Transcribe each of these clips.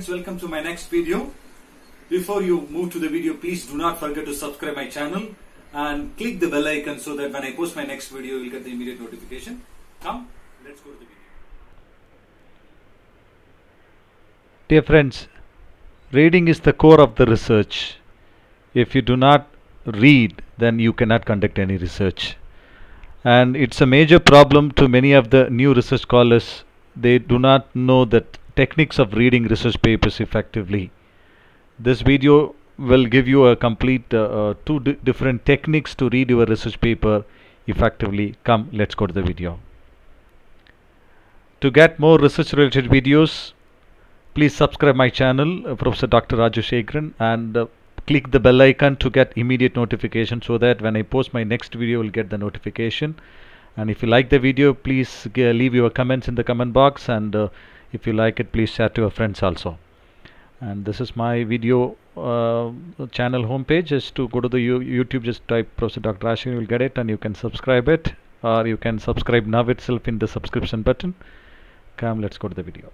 friends welcome to my next video before you move to the video please do not forget to subscribe my channel and click the bell icon so that when I post my next video you will get the immediate notification come let's go to the video dear friends reading is the core of the research if you do not read then you cannot conduct any research and it's a major problem to many of the new research scholars they do not know that techniques of reading research papers effectively. This video will give you a complete uh, uh, two di different techniques to read your research paper effectively. Come, let's go to the video. To get more research related videos, please subscribe my channel, uh, Professor Dr. Rajesh Shekran and uh, click the bell icon to get immediate notification so that when I post my next video, you'll get the notification. And if you like the video, please uh, leave your comments in the comment box and uh, if you like it please share to your friends also and this is my video uh, channel homepage just to go to the U YouTube just type Professor Dr. Ashwin," you'll get it and you can subscribe it or you can subscribe now itself in the subscription button come let's go to the video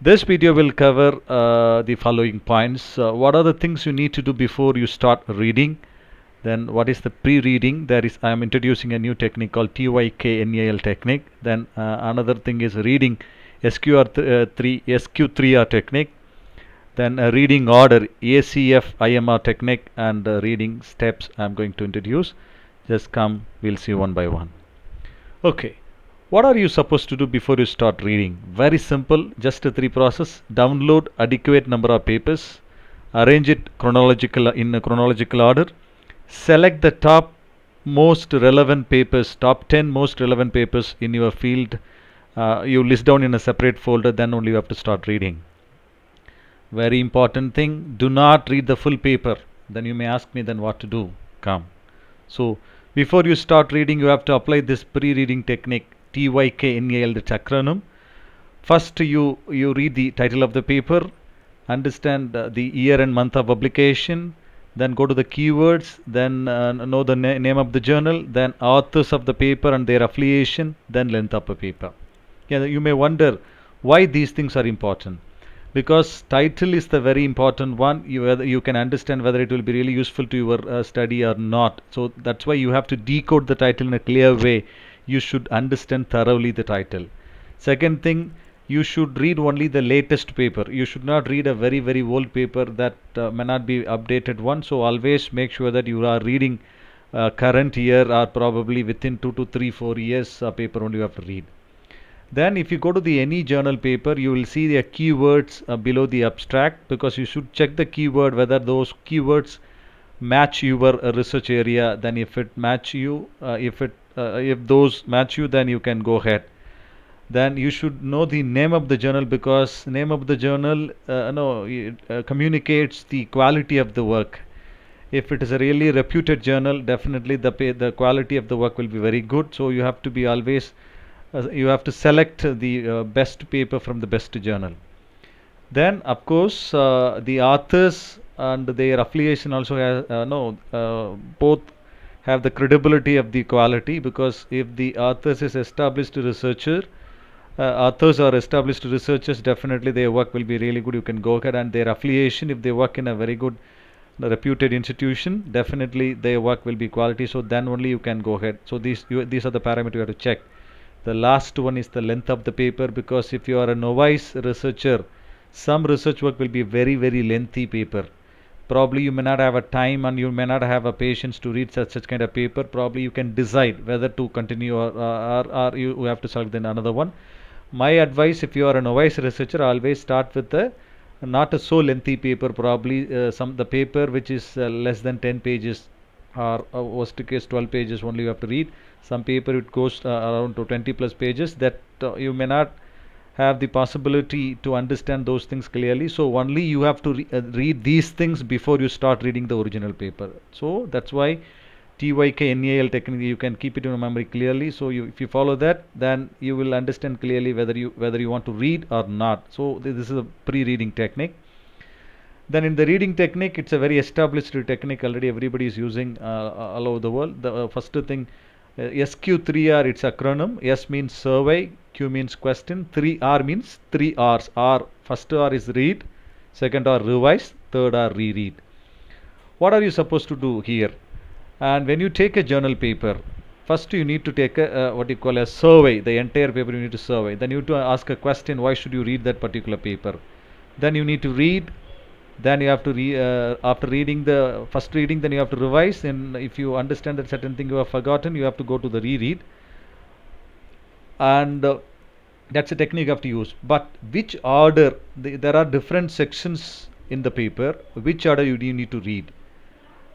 this video will cover uh, the following points uh, what are the things you need to do before you start reading then what is the pre-reading there is I am introducing a new technique called TYKNAL technique then uh, another thing is reading SQR3, uh, SQ3R technique, then uh, reading order ACF IMR technique and uh, reading steps I'm going to introduce. Just come, we'll see one by one. Okay, what are you supposed to do before you start reading? Very simple, just a three process. Download adequate number of papers, arrange it chronological in chronological order, select the top most relevant papers, top 10 most relevant papers in your field uh, you list down in a separate folder then only you have to start reading very important thing do not read the full paper then you may ask me then what to do come so before you start reading you have to apply this pre-reading technique TYKNAL the acronym first you you read the title of the paper understand uh, the year and month of publication then go to the keywords then uh, know the na name of the journal then authors of the paper and their affiliation then length of a paper you may wonder why these things are important because title is the very important one you whether you can understand whether it will be really useful to your uh, study or not so that's why you have to decode the title in a clear way you should understand thoroughly the title second thing you should read only the latest paper you should not read a very very old paper that uh, may not be updated one so always make sure that you are reading uh, current year or probably within two to three four years a paper only you have to read then if you go to the any journal paper, you will see the keywords uh, below the abstract because you should check the keyword whether those keywords match your uh, research area. Then if it match you, uh, if it uh, if those match you, then you can go ahead. Then you should know the name of the journal because name of the journal uh, no it, uh, communicates the quality of the work. If it is a really reputed journal, definitely the the quality of the work will be very good. So you have to be always uh, you have to select the uh, best paper from the best journal then of course uh, the authors and their affiliation also has no both have the credibility of the quality because if the authors is established researcher uh, authors are established researchers definitely their work will be really good you can go ahead and their affiliation if they work in a very good reputed institution definitely their work will be quality so then only you can go ahead so these you, these are the parameters you have to check the last one is the length of the paper because if you are a novice researcher, some research work will be very, very lengthy paper. Probably you may not have a time and you may not have a patience to read such, such kind of paper. Probably you can decide whether to continue or, or, or you have to select then another one. My advice if you are a novice researcher, always start with the not a so lengthy paper probably uh, some the paper which is uh, less than 10 pages or uh, worst case 12 pages only you have to read some paper it goes uh, around to 20 plus pages that uh, you may not have the possibility to understand those things clearly so only you have to re uh, read these things before you start reading the original paper so that's why TYKNAL technique you can keep it in your memory clearly so you, if you follow that then you will understand clearly whether you whether you want to read or not so th this is a pre-reading technique then in the reading technique, it's a very established technique already everybody is using uh, uh, all over the world. The uh, first thing, SQ3R, it's acronym. S means survey, Q means question, 3R means 3 R's. R, first R is read, second R revise, third R reread. What are you supposed to do here? And when you take a journal paper, first you need to take a, uh, what you call a survey the entire paper you need to survey then you need to ask a question why should you read that particular paper then you need to read then you have to re uh, after reading the first reading then you have to revise and if you understand that certain thing you have forgotten you have to go to the reread and uh, that's a technique you have to use but which order the, there are different sections in the paper which order you, you need to read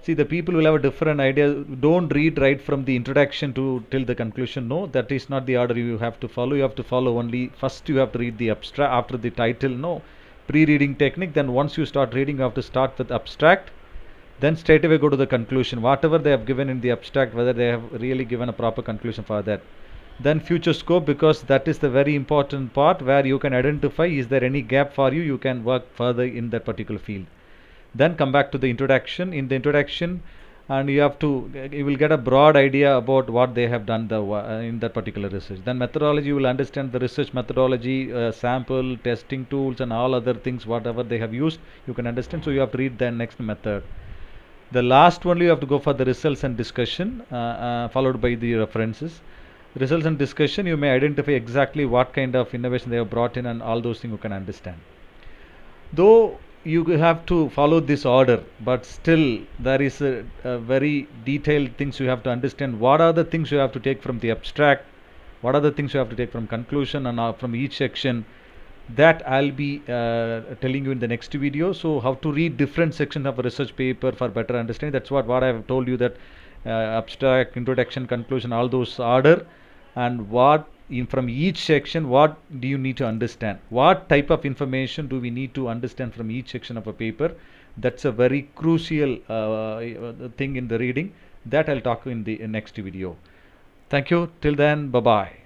see the people will have a different idea don't read right from the introduction to till the conclusion no that is not the order you have to follow you have to follow only first you have to read the abstract after the title no pre-reading technique then once you start reading you have to start with abstract then straight away go to the conclusion whatever they have given in the abstract whether they have really given a proper conclusion for that then future scope because that is the very important part where you can identify is there any gap for you you can work further in that particular field then come back to the introduction in the introduction and you have to you will get a broad idea about what they have done the, uh, in that particular research then methodology you will understand the research methodology uh, sample testing tools and all other things whatever they have used you can understand so you have to read the next method the last one you have to go for the results and discussion uh, uh, followed by the references results and discussion you may identify exactly what kind of innovation they have brought in and all those things you can understand though you have to follow this order but still there is a, a very detailed things you have to understand what are the things you have to take from the abstract what are the things you have to take from conclusion and uh, from each section that I'll be uh, telling you in the next video so how to read different sections of a research paper for better understanding that's what what I have told you that uh, abstract introduction conclusion all those order and what in from each section what do you need to understand what type of information do we need to understand from each section of a paper that's a very crucial uh, uh thing in the reading that I'll talk in the next video thank you till then bye bye